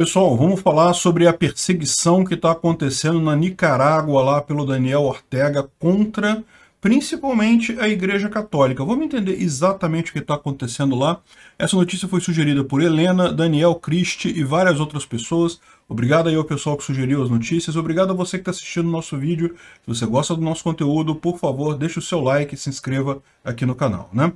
Pessoal, vamos falar sobre a perseguição que está acontecendo na Nicarágua lá pelo Daniel Ortega contra principalmente a Igreja Católica. Vamos entender exatamente o que está acontecendo lá. Essa notícia foi sugerida por Helena, Daniel Christie e várias outras pessoas. Obrigado aí ao pessoal que sugeriu as notícias. Obrigado a você que está assistindo o nosso vídeo. Se você gosta do nosso conteúdo, por favor, deixe o seu like e se inscreva aqui no canal. Né?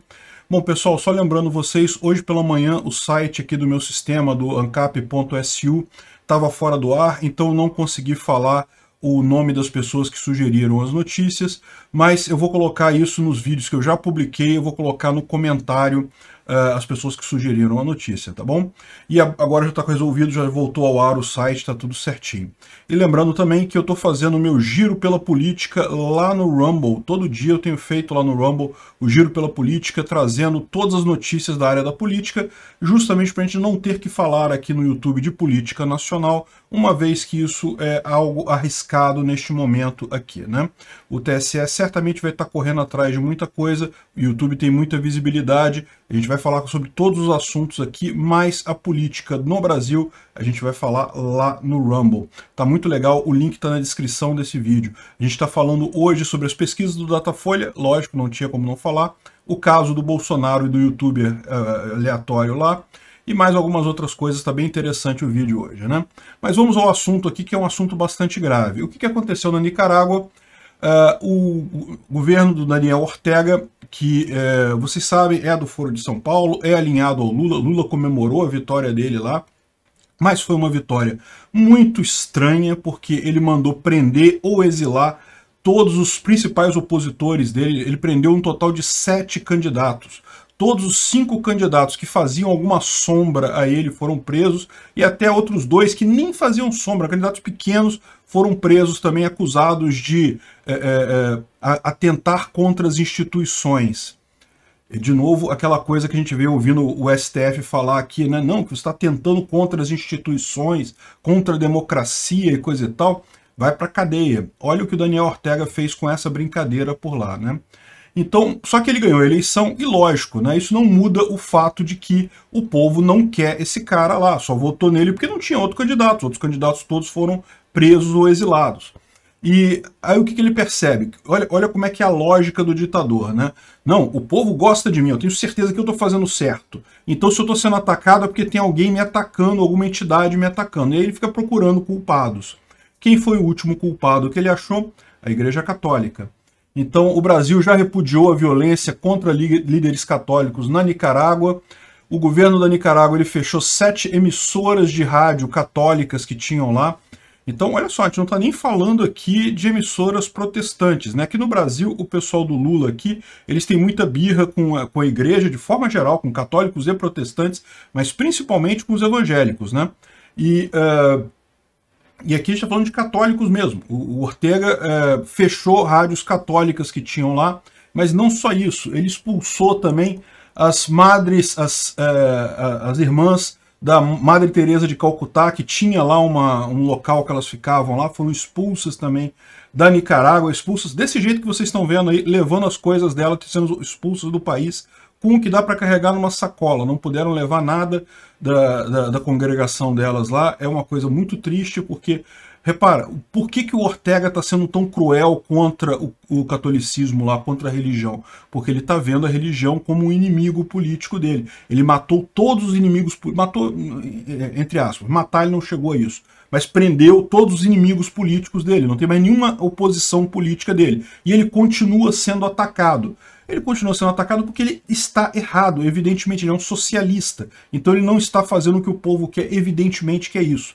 Bom, pessoal, só lembrando vocês, hoje pela manhã o site aqui do meu sistema, do ancap.su, estava fora do ar, então não consegui falar o nome das pessoas que sugeriram as notícias, mas eu vou colocar isso nos vídeos que eu já publiquei, eu vou colocar no comentário uh, as pessoas que sugeriram a notícia, tá bom? E a, agora já está resolvido, já voltou ao ar o site, está tudo certinho. E lembrando também que eu estou fazendo o meu giro pela política lá no Rumble. Todo dia eu tenho feito lá no Rumble o giro pela política, trazendo todas as notícias da área da política, justamente para a gente não ter que falar aqui no YouTube de política nacional, uma vez que isso é algo arriscado neste momento aqui, né? O TSE certamente vai estar tá correndo atrás de muita coisa, o YouTube tem muita visibilidade, a gente vai vai falar sobre todos os assuntos aqui, mais a política no Brasil, a gente vai falar lá no Rumble. Tá muito legal, o link tá na descrição desse vídeo. A gente tá falando hoje sobre as pesquisas do Datafolha, lógico, não tinha como não falar, o caso do Bolsonaro e do youtuber uh, aleatório lá, e mais algumas outras coisas, tá bem interessante o vídeo hoje, né? Mas vamos ao assunto aqui, que é um assunto bastante grave. O que, que aconteceu na Nicarágua? Uh, o, o governo do Daniel Ortega que é, vocês sabem, é do Foro de São Paulo, é alinhado ao Lula. Lula comemorou a vitória dele lá, mas foi uma vitória muito estranha, porque ele mandou prender ou exilar todos os principais opositores dele. Ele prendeu um total de sete candidatos. Todos os cinco candidatos que faziam alguma sombra a ele foram presos e até outros dois que nem faziam sombra, candidatos pequenos, foram presos também acusados de é, é, é atentar contra as instituições. De novo, aquela coisa que a gente vê ouvindo o STF falar aqui, né? Não, que você está tentando contra as instituições, contra a democracia e coisa e tal, vai para cadeia. Olha o que o Daniel Ortega fez com essa brincadeira por lá, né? Então, só que ele ganhou a eleição e lógico, né? Isso não muda o fato de que o povo não quer esse cara lá, só votou nele porque não tinha outro candidato. Os outros candidatos todos foram presos ou exilados. E aí o que, que, ele percebe? Olha, olha como é que é a lógica do ditador, né? Não, o povo gosta de mim, eu tenho certeza que eu estou fazendo certo. Então se eu estou sendo atacado é porque tem alguém me atacando, alguma entidade me atacando. E aí ele fica procurando culpados. Quem foi o último culpado que ele achou? A Igreja Católica. Então o Brasil já repudiou a violência contra líderes católicos na Nicarágua. O governo da Nicarágua ele fechou sete emissoras de rádio católicas que tinham lá então, olha só, a gente não está nem falando aqui de emissoras protestantes. Né? Aqui no Brasil, o pessoal do Lula aqui, eles têm muita birra com a, com a igreja, de forma geral, com católicos e protestantes, mas principalmente com os evangélicos. Né? E, uh, e aqui a gente está falando de católicos mesmo. O, o Ortega uh, fechou rádios católicas que tinham lá, mas não só isso, ele expulsou também as madres, as, uh, as irmãs da Madre Teresa de Calcutá, que tinha lá uma, um local que elas ficavam lá, foram expulsas também da Nicarágua, expulsas desse jeito que vocês estão vendo aí, levando as coisas dela, sendo expulsas do país, com o que dá para carregar numa sacola. Não puderam levar nada da, da, da congregação delas lá. É uma coisa muito triste, porque Repara, por que, que o Ortega está sendo tão cruel contra o, o, catolicismo lá, contra a religião? Porque ele está vendo a religião como um inimigo político dele. Ele matou todos os inimigos, matou, é, entre aspas, matar ele não chegou a isso, mas prendeu todos os inimigos políticos dele, não tem mais nenhuma oposição política dele. E ele continua sendo atacado. Ele continua sendo atacado porque ele está errado, evidentemente, ele é um socialista. Então ele não está fazendo o que o povo quer, evidentemente que é isso.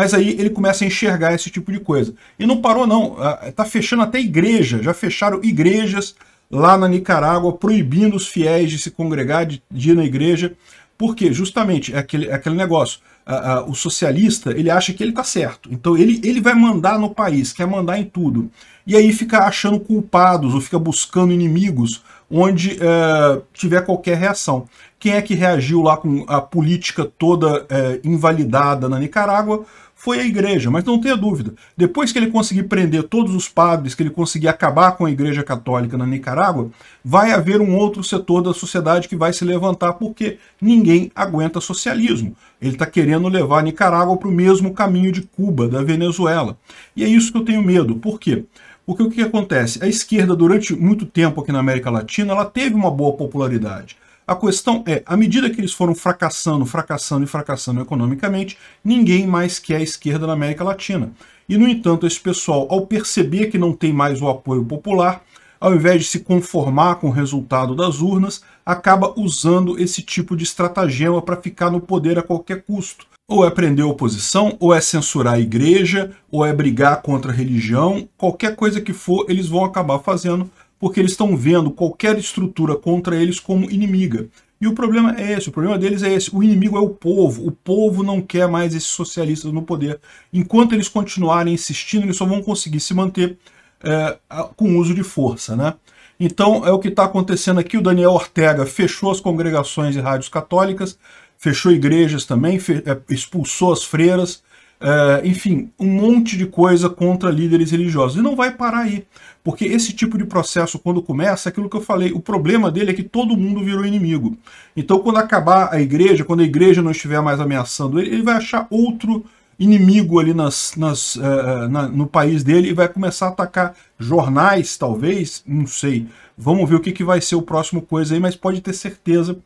Mas aí ele começa a enxergar esse tipo de coisa. E não parou, não. Está ah, fechando até igreja. Já fecharam igrejas lá na Nicarágua, proibindo os fiéis de se congregar, de, de ir na igreja. Porque justamente é aquele, é aquele negócio. Ah, ah, o socialista, ele acha que ele está certo. Então ele, ele vai mandar no país, quer mandar em tudo. E aí fica achando culpados ou fica buscando inimigos onde eh, tiver qualquer reação. Quem é que reagiu lá com a política toda eh, invalidada na Nicarágua foi a igreja, mas não tenha dúvida, depois que ele conseguir prender todos os padres, que ele conseguir acabar com a igreja católica na Nicarágua, vai haver um outro setor da sociedade que vai se levantar, porque ninguém aguenta socialismo. Ele está querendo levar a Nicarágua para o mesmo caminho de Cuba, da Venezuela. E é isso que eu tenho medo, por quê? Porque o que acontece? A esquerda, durante muito tempo aqui na América Latina, ela teve uma boa popularidade. A questão é, à medida que eles foram fracassando, fracassando e fracassando economicamente, ninguém mais quer a esquerda na América Latina. E, no entanto, esse pessoal, ao perceber que não tem mais o apoio popular, ao invés de se conformar com o resultado das urnas, acaba usando esse tipo de estratagema para ficar no poder a qualquer custo. Ou é prender a oposição, ou é censurar a igreja, ou é brigar contra a religião, qualquer coisa que for, eles vão acabar fazendo porque eles estão vendo qualquer estrutura contra eles como inimiga. E o problema é esse, o problema deles é esse, o inimigo é o povo, o povo não quer mais esses socialistas no poder. Enquanto eles continuarem insistindo, eles só vão conseguir se manter é, com uso de força, né? Então é o que está acontecendo aqui, o Daniel Ortega fechou as congregações e rádios católicas, fechou igrejas também, é, expulsou as freiras, é, enfim, um monte de coisa contra líderes religiosos. E não vai parar aí, porque esse tipo de processo, quando começa, é aquilo que eu falei, o problema dele é que todo mundo virou inimigo. Então, quando acabar a igreja, quando a igreja não estiver mais ameaçando ele, ele vai achar outro inimigo ali nas, nas, uh, na, no país dele e vai começar a atacar jornais, talvez, não sei. Vamos ver o que, que vai ser o próximo coisa aí, mas pode ter certeza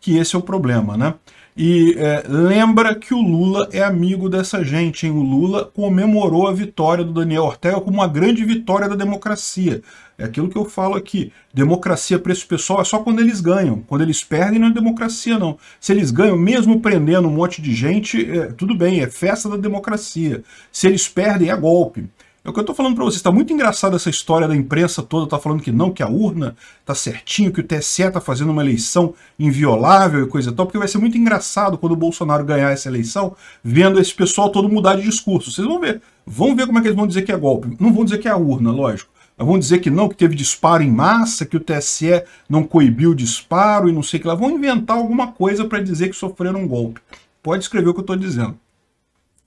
que esse é o problema, né? E é, lembra que o Lula é amigo dessa gente, hein? O Lula comemorou a vitória do Daniel Ortega como uma grande vitória da democracia. É aquilo que eu falo aqui. Democracia preço pessoal é só quando eles ganham. Quando eles perdem, não é democracia, não. Se eles ganham, mesmo prendendo um monte de gente, é, tudo bem, é festa da democracia. Se eles perdem, é golpe. É o que eu estou falando para vocês. Está muito engraçada essa história da imprensa toda, está falando que não, que a urna está certinho, que o TSE está fazendo uma eleição inviolável e coisa e tal, porque vai ser muito engraçado quando o Bolsonaro ganhar essa eleição, vendo esse pessoal todo mudar de discurso. Vocês vão ver. Vão ver como é que eles vão dizer que é golpe. Não vão dizer que é a urna, lógico. Mas vão dizer que não, que teve disparo em massa, que o TSE não coibiu o disparo e não sei o que lá. Vão inventar alguma coisa para dizer que sofreram um golpe. Pode escrever o que eu estou dizendo.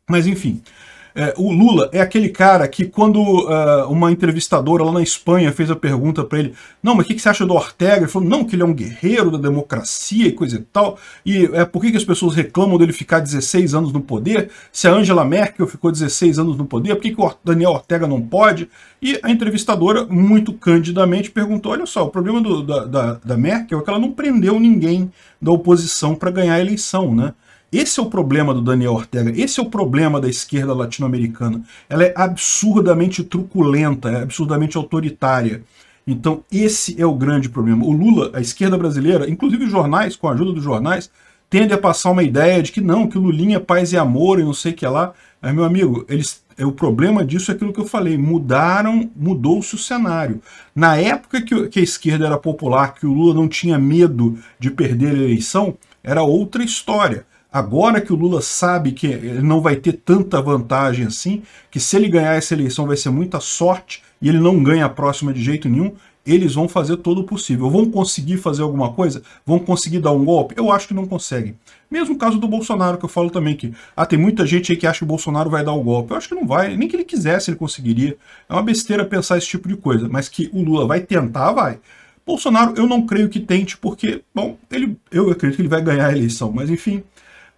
Mas enfim, é, o Lula é aquele cara que quando uh, uma entrevistadora lá na Espanha fez a pergunta para ele, não, mas o que, que, você acha do Ortega? Ele falou, não, que ele é um guerreiro da democracia e coisa e tal. E é, por que, que as pessoas reclamam dele ficar 16 anos no poder? Se a Angela Merkel ficou 16 anos no poder, por que, que o Daniel Ortega não pode? E a entrevistadora, muito candidamente, perguntou, olha só, o problema do, da, da, da Merkel é que ela não prendeu ninguém da oposição para ganhar a eleição, né? Esse é o problema do Daniel Ortega, esse é o problema da esquerda latino-americana. Ela é absurdamente truculenta, é absurdamente autoritária. Então, esse é o grande problema. O Lula, a esquerda brasileira, inclusive os jornais, com a ajuda dos jornais, tende a passar uma ideia de que não, que o Lulinha é paz e amor e não sei o que lá. Mas, meu amigo, eles, é, o problema disso é aquilo que eu falei, mudaram, mudou-se o cenário. Na época que, que a esquerda era popular, que o Lula não tinha medo de perder a eleição, era outra história. Agora que o Lula sabe que ele não vai ter tanta vantagem assim, que se ele ganhar essa eleição vai ser muita sorte e ele não ganha a próxima de jeito nenhum, eles vão fazer todo o possível. Vão conseguir fazer alguma coisa? Vão conseguir dar um golpe? Eu acho que não conseguem. Mesmo o caso do Bolsonaro, que eu falo também que ah, tem muita gente aí que acha que o Bolsonaro vai dar o um golpe. Eu acho que não vai, nem que ele quisesse ele conseguiria. É uma besteira pensar esse tipo de coisa, mas que o Lula vai tentar, vai. Bolsonaro eu não creio que tente, porque, bom, ele, eu acredito que ele vai ganhar a eleição, mas enfim,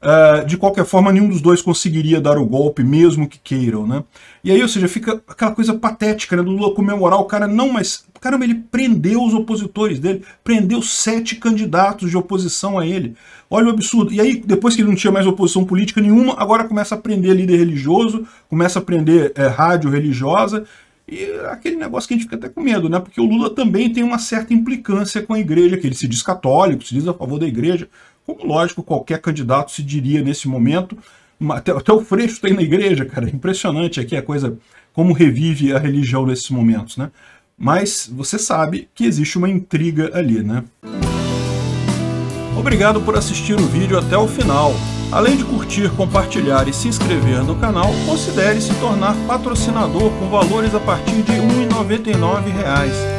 Uh, de qualquer forma, nenhum dos dois conseguiria dar o golpe, mesmo que queiram, né? E aí, ou seja, fica aquela coisa patética, né? Do Lula comemorar o cara, não, mas caramba, ele prendeu os opositores dele, prendeu sete candidatos de oposição a ele. Olha o absurdo. E aí, depois que ele não tinha mais oposição política nenhuma, agora começa a prender líder religioso, começa a prender é, rádio religiosa, e aquele negócio que a gente fica até com medo, né? Porque o Lula também tem uma certa implicância com a igreja, que ele se diz católico, se diz a favor da igreja, como, lógico, qualquer candidato se diria nesse momento. Até, até o Freixo tem na igreja, cara. É impressionante aqui a coisa, como revive a religião nesses momentos, né? Mas você sabe que existe uma intriga ali, né? Obrigado por assistir o vídeo até o final. Além de curtir, compartilhar e se inscrever no canal, considere se tornar patrocinador com valores a partir de R$ 1,99